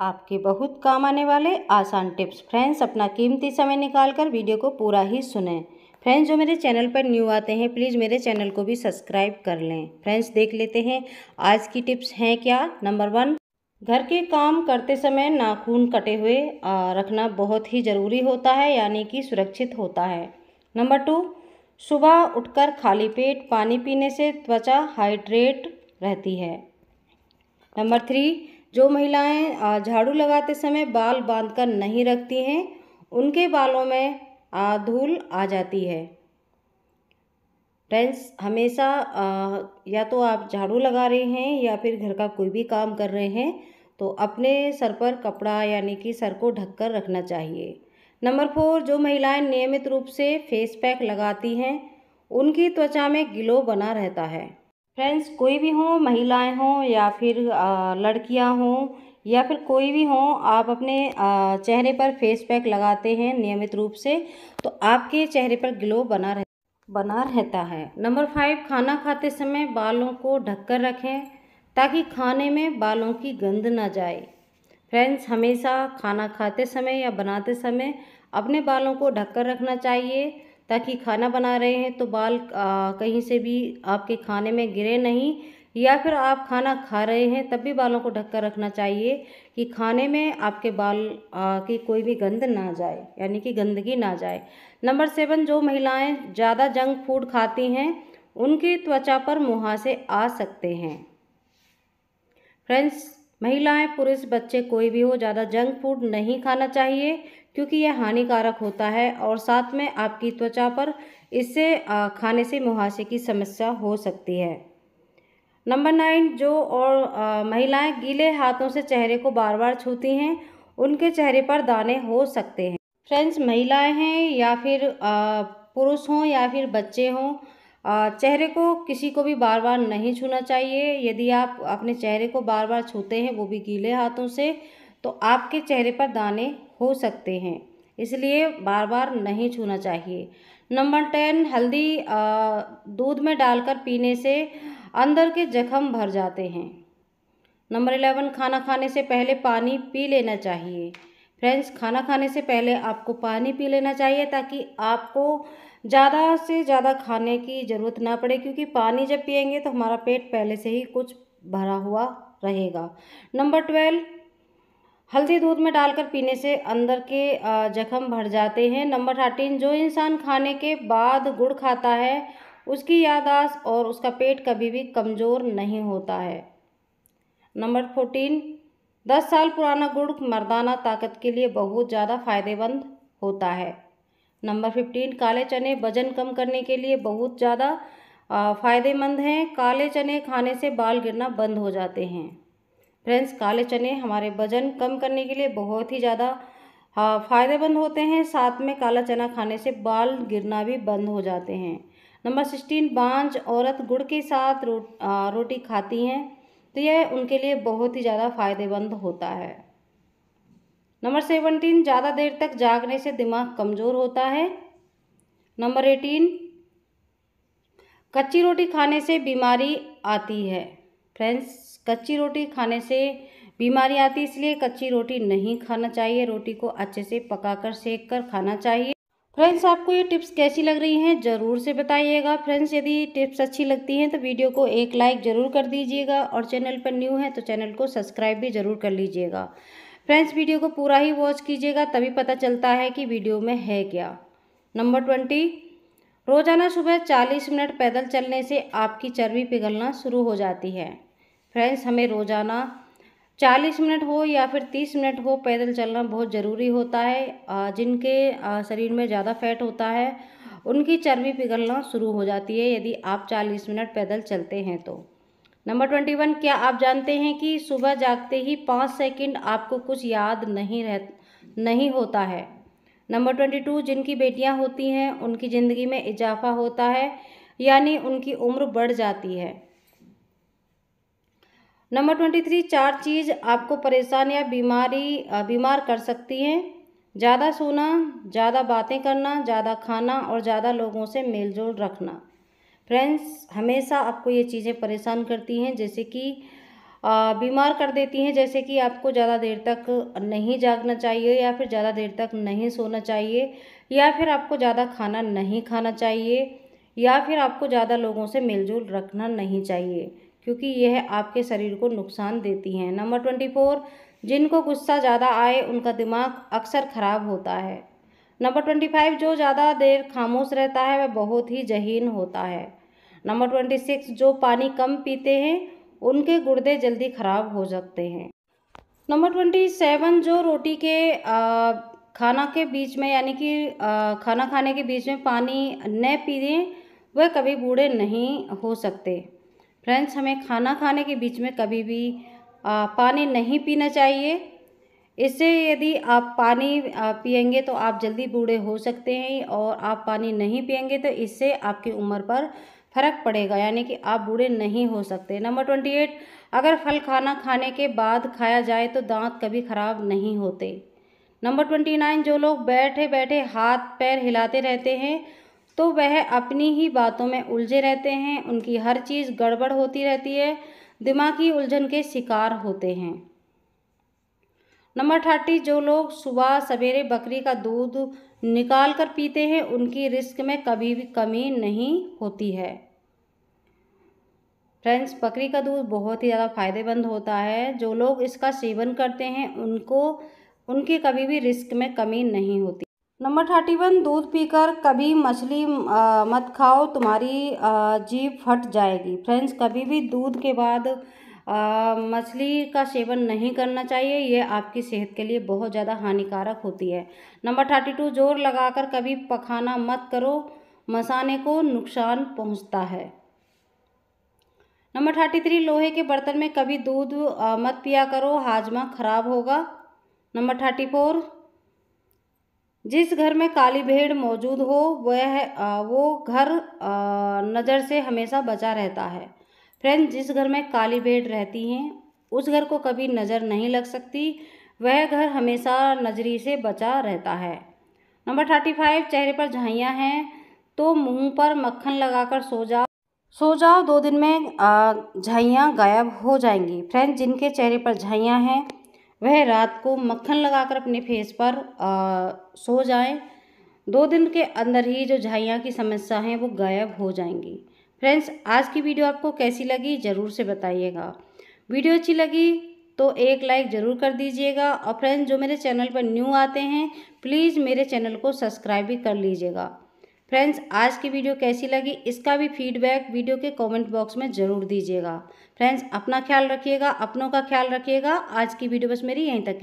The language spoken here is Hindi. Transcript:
आपके बहुत काम आने वाले आसान टिप्स फ्रेंड्स अपना कीमती समय निकालकर वीडियो को पूरा ही सुने फ्रेंड्स जो मेरे चैनल पर न्यू आते हैं प्लीज़ मेरे चैनल को भी सब्सक्राइब कर लें फ्रेंड्स देख लेते हैं आज की टिप्स हैं क्या नंबर वन घर के काम करते समय नाखून कटे हुए रखना बहुत ही ज़रूरी होता है यानी कि सुरक्षित होता है नंबर टू सुबह उठकर खाली पेट पानी पीने से त्वचा हाइड्रेट रहती है नंबर थ्री जो महिलाएं झाड़ू लगाते समय बाल बांधकर कर नहीं रखती हैं उनके बालों में धूल आ जाती है फ्रेंड्स हमेशा या तो आप झाड़ू लगा रहे हैं या फिर घर का कोई भी काम कर रहे हैं तो अपने सर पर कपड़ा यानी कि सर को ढककर रखना चाहिए नंबर फोर जो महिलाएं नियमित रूप से फेस पैक लगाती हैं उनकी त्वचा में ग्लो बना रहता है फ्रेंड्स कोई भी हो महिलाएं हों या फिर लड़कियां हों या फिर कोई भी हो आप अपने चेहरे पर फेस पैक लगाते हैं नियमित रूप से तो आपके चेहरे पर ग्लो बना रह बना रहता है नंबर फाइव खाना खाते समय बालों को ढककर रखें ताकि खाने में बालों की गंध ना जाए फ्रेंड्स हमेशा खाना खाते समय या बनाते समय अपने बालों को ढककर रखना चाहिए ताकि खाना बना रहे हैं तो बाल आ, कहीं से भी आपके खाने में गिरे नहीं या फिर आप खाना खा रहे हैं तब भी बालों को ढककर रखना चाहिए कि खाने में आपके बाल आ, की कोई भी गंद ना जाए यानी कि गंदगी ना जाए नंबर सेवन जो महिलाएं ज़्यादा जंक फूड खाती हैं उनकी त्वचा पर मुहासे आ सकते हैं फ्रेंड्स महिलाएं पुरुष बच्चे कोई भी हो ज़्यादा जंक फूड नहीं खाना चाहिए क्योंकि यह हानिकारक होता है और साथ में आपकी त्वचा पर इससे खाने से मुहासे की समस्या हो सकती है नंबर नाइन जो और महिलाएं गीले हाथों से चेहरे को बार बार छूती हैं उनके चेहरे पर दाने हो सकते हैं फ्रेंड्स महिलाएं हैं या फिर पुरुष हों या फिर बच्चे हों चेहरे को किसी को भी बार बार नहीं छूना चाहिए यदि आप अपने चेहरे को बार बार छूते हैं वो भी गीले हाथों से तो आपके चेहरे पर दाने हो सकते हैं इसलिए बार बार नहीं छूना चाहिए नंबर टेन हल्दी दूध में डालकर पीने से अंदर के जख्म भर जाते हैं नंबर एलेवन खाना खाने से पहले पानी पी लेना चाहिए फ्रेंड्स खाना खाने से पहले आपको पानी पी लेना चाहिए ताकि आपको ज़्यादा से ज़्यादा खाने की ज़रूरत ना पड़े क्योंकि पानी जब पियेंगे तो हमारा पेट पहले से ही कुछ भरा हुआ रहेगा नंबर ट्वेल्व हल्दी दूध में डालकर पीने से अंदर के जख्म भर जाते हैं नंबर थर्टीन जो इंसान खाने के बाद गुड़ खाता है उसकी याददाश्त और उसका पेट कभी भी कमज़ोर नहीं होता है नंबर फोर्टीन दस साल पुराना गुड़ मर्दाना ताकत के लिए बहुत ज़्यादा फायदेमंद होता है नंबर फिफ्टीन काले चने वजन कम करने के लिए बहुत ज़्यादा फ़ायदेमंद हैं काले चने खाने से बाल गिरना बंद हो जाते हैं फ्रेंड्स काले चने हमारे वजन कम करने के लिए बहुत ही ज़्यादा फ़ायदेमंद होते हैं साथ में काला चना खाने से बाल गिरना भी बंद हो जाते हैं नंबर सिक्सटीन बांझ औरत गुड़ के साथ रो, रोटी खाती हैं तो यह उनके लिए बहुत ही ज़्यादा फ़ायदेमंद होता है नंबर सेवनटीन ज़्यादा देर तक जागने से दिमाग कमज़ोर होता है नंबर एटीन कच्ची रोटी खाने से बीमारी आती है फ्रेंड्स कच्ची रोटी खाने से बीमारी आती है इसलिए कच्ची रोटी नहीं खाना चाहिए रोटी को अच्छे से पकाकर सेक कर खाना चाहिए फ्रेंड्स आपको ये टिप्स कैसी लग रही हैं ज़रूर से बताइएगा फ्रेंड्स यदि टिप्स अच्छी लगती हैं तो वीडियो को एक लाइक ज़रूर कर दीजिएगा और चैनल पर न्यू है तो चैनल को सब्सक्राइब भी ज़रूर कर लीजिएगा फ्रेंड्स वीडियो को पूरा ही वॉच कीजिएगा तभी पता चलता है कि वीडियो में है क्या नंबर ट्वेंटी रोजाना सुबह चालीस मिनट पैदल चलने से आपकी चर्बी पिघलना शुरू हो जाती है फ्रेंड्स हमें रोज़ाना चालीस मिनट हो या फिर तीस मिनट हो पैदल चलना बहुत ज़रूरी होता है जिनके शरीर में ज़्यादा फैट होता है उनकी चर्बी पिघलना शुरू हो जाती है यदि आप चालीस मिनट पैदल चलते हैं तो नंबर ट्वेंटी वन क्या आप जानते हैं कि सुबह जागते ही पाँच सेकंड आपको कुछ याद नहीं रह नहीं होता है नंबर ट्वेंटी टू जिनकी बेटियां होती हैं उनकी ज़िंदगी में इजाफा होता है यानी उनकी उम्र बढ़ जाती है नंबर ट्वेंटी थ्री चार चीज़ आपको परेशान या बीमारी बीमार कर सकती हैं ज़्यादा सोना ज़्यादा बातें करना ज़्यादा खाना और ज़्यादा लोगों से मेलजोल रखना फ्रेंड्स हमेशा आपको ये चीज़ें परेशान करती हैं जैसे कि बीमार कर देती हैं जैसे कि आपको ज़्यादा देर तक नहीं जागना चाहिए या फिर ज़्यादा देर तक नहीं सोना चाहिए या फिर आपको ज़्यादा खाना नहीं खाना चाहिए या फिर आपको ज़्यादा लोगों से मिलजुल रखना नहीं चाहिए क्योंकि यह आपके शरीर को नुकसान देती हैं नंबर ट्वेंटी फोर जिनको गुस्सा ज़्यादा आए उनका दिमाग अक्सर ख़राब होता है नंबर ट्वेंटी फाइव जो ज़्यादा देर खामोश रहता है वह बहुत ही जहीन होता है नंबर ट्वेंटी सिक्स जो पानी कम पीते हैं उनके गुर्दे जल्दी ख़राब हो सकते हैं नंबर ट्वेंटी सेवन जो रोटी के आ, खाना के बीच में यानी कि खाना खाने के बीच में पानी न पीने वह कभी बूढ़े नहीं हो सकते फ्रेंड्स हमें खाना खाने के बीच में कभी भी आ, पानी नहीं पीना चाहिए इससे यदि आप पानी पियेंगे तो आप जल्दी बूढ़े हो सकते हैं और आप पानी नहीं पियेंगे तो इससे आपकी उम्र पर फर्क पड़ेगा यानी कि आप बूढ़े नहीं हो सकते नंबर ट्वेंटी एट अगर फल खाना खाने के बाद खाया जाए तो दांत कभी खराब नहीं होते नंबर ट्वेंटी नाइन जो लोग बैठे बैठे हाथ पैर हिलाते रहते हैं तो वह अपनी ही बातों में उलझे रहते हैं उनकी हर चीज़ गड़बड़ होती रहती है दिमागी उलझन के शिकार होते हैं नंबर थर्टी जो लोग सुबह सवेरे बकरी का दूध निकाल कर पीते हैं उनकी रिस्क में कभी भी कमी नहीं होती है फ्रेंड्स बकरी का दूध बहुत ही ज़्यादा फायदेमंद होता है जो लोग इसका सेवन करते हैं उनको उनकी कभी भी रिस्क में कमी नहीं होती नंबर थर्टी वन दूध पीकर कभी मछली मत खाओ तुम्हारी जीभ फट जाएगी फ्रेंड्स कभी भी दूध के बाद मछली का सेवन नहीं करना चाहिए ये आपकी सेहत के लिए बहुत ज़्यादा हानिकारक होती है नंबर थर्टी टू जोर लगाकर कभी पखाना मत करो मसाने को नुकसान पहुंचता है नंबर थर्टी थ्री लोहे के बर्तन में कभी दूध मत पिया करो हाजमा खराब होगा नंबर थर्टी फोर जिस घर में काली भेड़ मौजूद हो वह वो घर नज़र से हमेशा बचा रहता है फ्रेंड जिस घर में काली बेड रहती हैं उस घर को कभी नज़र नहीं लग सकती वह घर हमेशा नज़री से बचा रहता है नंबर थर्टी फाइव चेहरे पर झाइयाँ हैं तो मुंह पर मक्खन लगाकर सो जाओ सो जाओ दो दिन में झाइयाँ गायब हो जाएंगी फ्रेंड जिनके चेहरे पर झाइयाँ हैं वह रात को मक्खन लगाकर अपने फेस पर आ, सो जाएं दो दिन के अंदर ही जो झाइयाँ की समस्या हैं वो गायब हो जाएंगी फ्रेंड्स आज की वीडियो आपको कैसी लगी ज़रूर से बताइएगा वीडियो अच्छी लगी तो एक लाइक ज़रूर कर दीजिएगा और फ्रेंड्स जो मेरे चैनल पर न्यू आते हैं प्लीज़ मेरे चैनल को सब्सक्राइब भी कर लीजिएगा फ्रेंड्स आज की वीडियो कैसी लगी इसका भी फीडबैक वीडियो के कमेंट बॉक्स में ज़रूर दीजिएगा फ्रेंड्स अपना ख्याल रखिएगा अपनों का ख्याल रखिएगा आज की वीडियो बस मेरी यहीं तक